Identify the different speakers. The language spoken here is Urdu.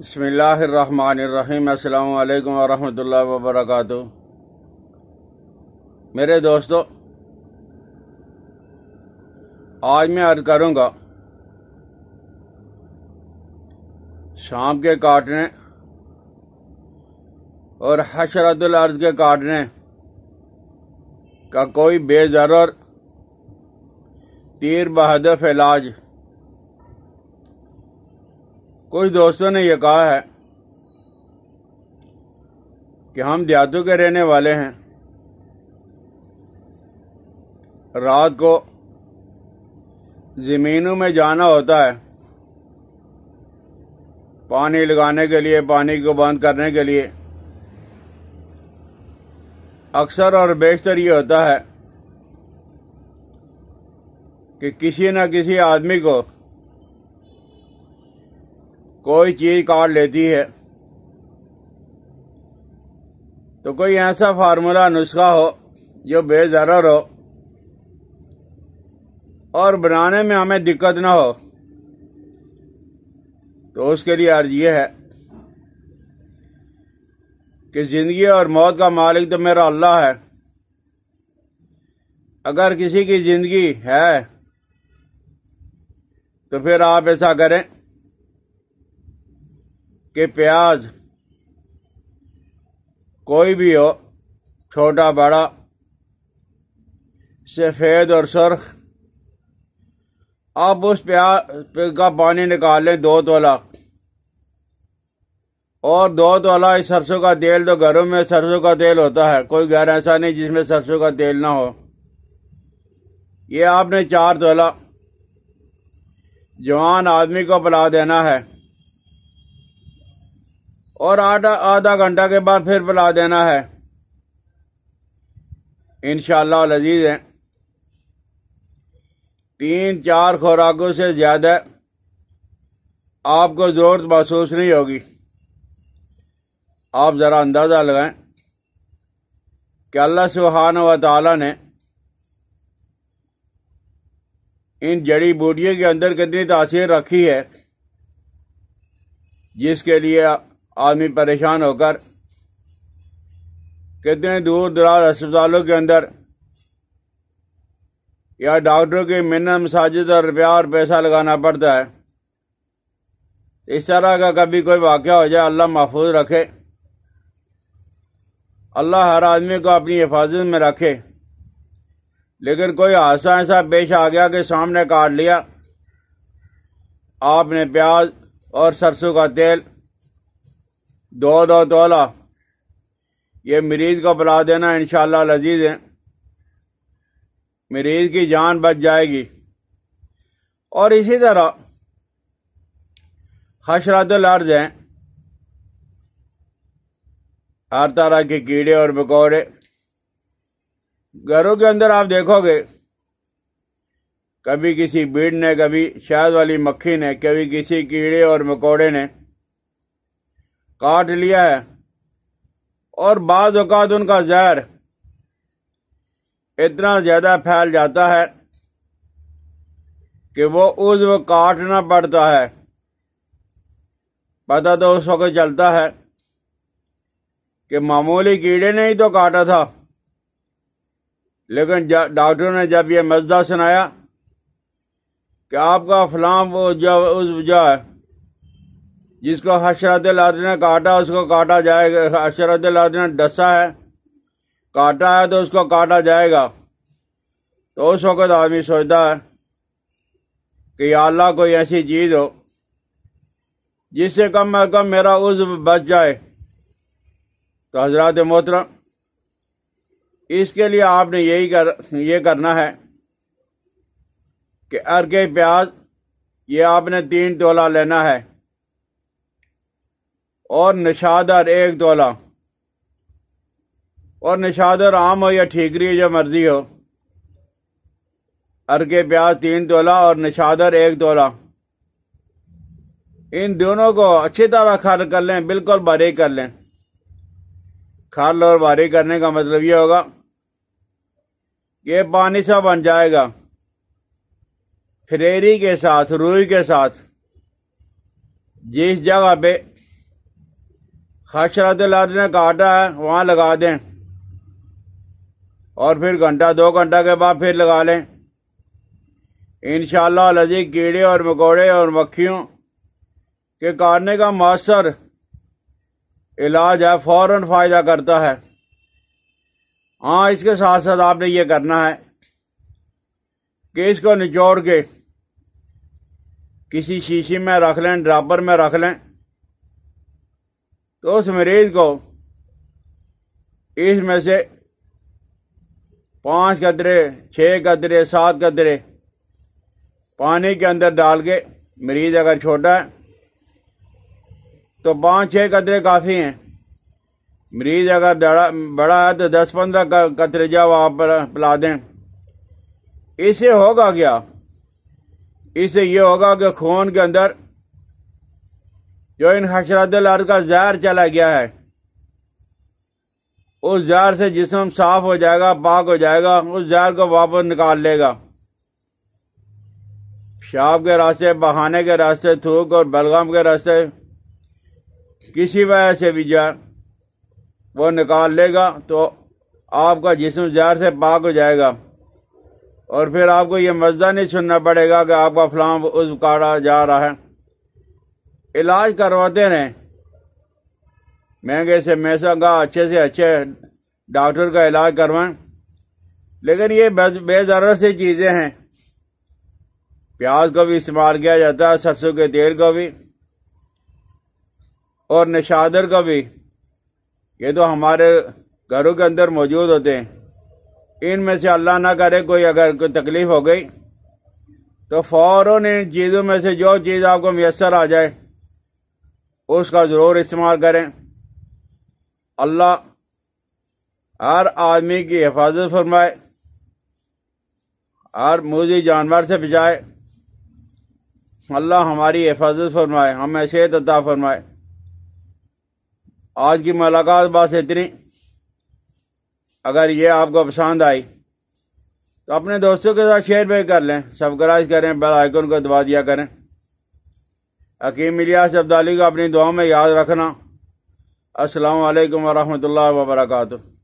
Speaker 1: بسم اللہ الرحمن الرحیم السلام علیکم ورحمۃ اللہ وبرکاتہ میرے دوستو آج میں عرض کروں گا شام کے کاٹنے اور حشرت العرض کے کاٹنے کا کوئی بے ضرور تیر بہدف علاج کچھ دوستوں نے یہ کہا ہے کہ ہم دیہاتوں کے رہنے والے ہیں رات کو زمینوں میں جانا ہوتا ہے پانی لگانے کے لیے پانی کو بند کرنے کے لیے اکثر اور بیشتر یہ ہوتا ہے کہ کسی نہ کسی آدمی کو کوئی چیز کاٹ لیتی ہے تو کوئی ایسا فارمولہ نسخہ ہو جو بے ضرر ہو اور بنانے میں ہمیں دقت نہ ہو تو اس کے لیے عرض یہ ہے کہ زندگی اور موت کا مالک تو میرا اللہ ہے اگر کسی کی زندگی ہے تو پھر آپ ایسا کریں کہ پیاز کوئی بھی ہو چھوٹا بڑا سفید اور سرخ آپ اس پیاز کا پانی نکال لیں دو تولا اور دو تولا سرسوں کا تیل تو گھروں میں سرسوں کا تیل ہوتا ہے کوئی گھر ایسا نہیں جس میں سرسوں کا تیل نہ ہو یہ آپ نے چار تولا جوان آدمی کو پلا دینا ہے اور آدھا آدھا گھنٹہ کے بعد پھر بلا دینا ہے انشاءاللہ العزیز اللہ ہیں تین چار خوراکوں سے زیادہ آپ کو ضرورت محسوس نہیں ہوگی آپ ذرا اندازہ لگائیں کہ اللہ سبحانہ و تعالیٰ نے ان جڑی بوٹیوں کے اندر کتنی تاثیر رکھی ہے جس کے لیے آپ آدمی پریشان ہو کر کتنے دور دراز اسپتالوں کے اندر یا ڈاکٹروں کے منت مساجد اور روپیہ اور پیسہ لگانا پڑتا ہے اس طرح کا کبھی کوئی واقعہ ہو جائے اللہ محفوظ رکھے اللہ ہر آدمی کو اپنی حفاظت میں رکھے لیکن کوئی حادثہ ایسا پیش آ گیا کہ سامنے کاٹ لیا آپ نے پیاز اور سرسوں کا تیل دو دو تولہ یہ مریض کو بلا دینا انشاءاللہ اللہ لذیذ ہیں مریض کی جان بچ جائے گی اور اسی طرح حشرت الارض ہیں ہر طرح کے کیڑے اور بکوڑے گھروں کے اندر آپ دیکھو گے کبھی کسی بیڑ نے کبھی شہد والی مکھی نے کبھی کسی کیڑے اور مکوڑے نے کاٹ لیا ہے اور بعض اوقات ان کا زہر اتنا زیادہ پھیل جاتا ہے کہ وہ اس وقت کاٹنا پڑتا ہے پتا تو اس وقت چلتا ہے کہ معمولی کیڑے نے ہی تو کاٹا تھا لیکن ڈاکٹر نے جب یہ مزدہ سنایا کہ آپ کا فلام جب اس وجہ جس کو حشرت لعظ نے کاٹا اس کو کاٹا جائے گا حشرت لعت نے ڈسا ہے کاٹا ہے تو اس کو کاٹا جائے گا تو اس وقت آدمی سوچتا ہے کہ یا اللہ کوئی ایسی چیز ہو جس سے کم از کم میرا عزو بچ جائے تو حضرات محترم اس کے لیے آپ نے یہی کر یہ کرنا ہے کہ ارکے پیاز یہ آپ نے تین ٹولہ لینا ہے اور نشادر ایک دولا اور نشادر عام ہو یا ٹھیکری ہے جو مرضی ہو ارگے پیاز تین دولا اور نشادر ایک دولا ان دونوں کو اچھی طرح کھل کر لیں بالکل باری کر لیں کھل اور باری کرنے کا مطلب یہ ہوگا یہ پانی سا بن جائے گا فریری کے ساتھ روئی کے ساتھ جس جگہ پہ خشرت اللہ نے کاٹا ہے وہاں لگا دیں اور پھر گھنٹہ دو گھنٹہ کے بعد پھر لگا لیں انشاءاللہ اللہ کیڑے اور مکوڑے اور مکھیوں کے کاٹنے کا مؤثر علاج ہے فوراً فائدہ کرتا ہے ہاں اس کے ساتھ ساتھ آپ نے یہ کرنا ہے کہ اس کو نچوڑ کے کسی شیشی میں رکھ لیں ڈراپر میں رکھ لیں تو اس مریض کو اس میں سے پانچ قطرے چھ کطرے سات قطرے پانی کے اندر ڈال کے مریض اگر چھوٹا ہے تو پانچ چھ قطرے کافی ہیں مریض اگر بڑا ہے تو دس پندرہ قطرے جاؤ آپ پلا دیں اس سے ہوگا کیا اس سے یہ ہوگا کہ خون کے اندر جو ان حشرات الارض کا زہر چلا گیا ہے اس زہر سے جسم صاف ہو جائے گا پاک ہو جائے گا اس زہر کو واپس نکال لے گا شاپ کے راستے بہانے کے راستے تھوک اور بلغم کے راستے کسی وجہ سے بھی وہ نکال لے گا تو آپ کا جسم زہر سے پاک ہو جائے گا اور پھر آپ کو یہ مزہ نہیں سننا پڑے گا کہ آپ کا فلاں اس بڑا جا رہا ہے علاج کرواتے ہیں مہنگے سے میسا کا اچھے سے اچھے ڈاکٹر کا علاج کروائیں لیکن یہ بے ضرر سے سی چیزیں ہیں پیاز کا بھی استعمال کیا جاتا ہے سرسوں کے تیل کو بھی اور نشادر کا بھی یہ تو ہمارے گھروں کے اندر موجود ہوتے ہیں ان میں سے اللہ نہ کرے کوئی اگر کوئی تکلیف ہو گئی تو فوراً ان چیزوں میں سے جو چیز آپ کو میسر آ جائے اس کا ضرور استعمال کریں اللہ ہر آدمی کی حفاظت فرمائے ہر موزی جانور سے بچائے اللہ ہماری حفاظت فرمائے ہمیں صحت عطا فرمائے آج کی ملاقات بس اتنی اگر یہ آپ کو پسند آئی تو اپنے دوستوں کے ساتھ شیئر بھی کر لیں سبسکرائب کریں بیل آئیکن کو دبا دیا کریں حکیم الیاس سے عبداللی کا اپنی دعاوں میں یاد رکھنا السلام علیکم ورحمۃ اللہ وبرکاتہ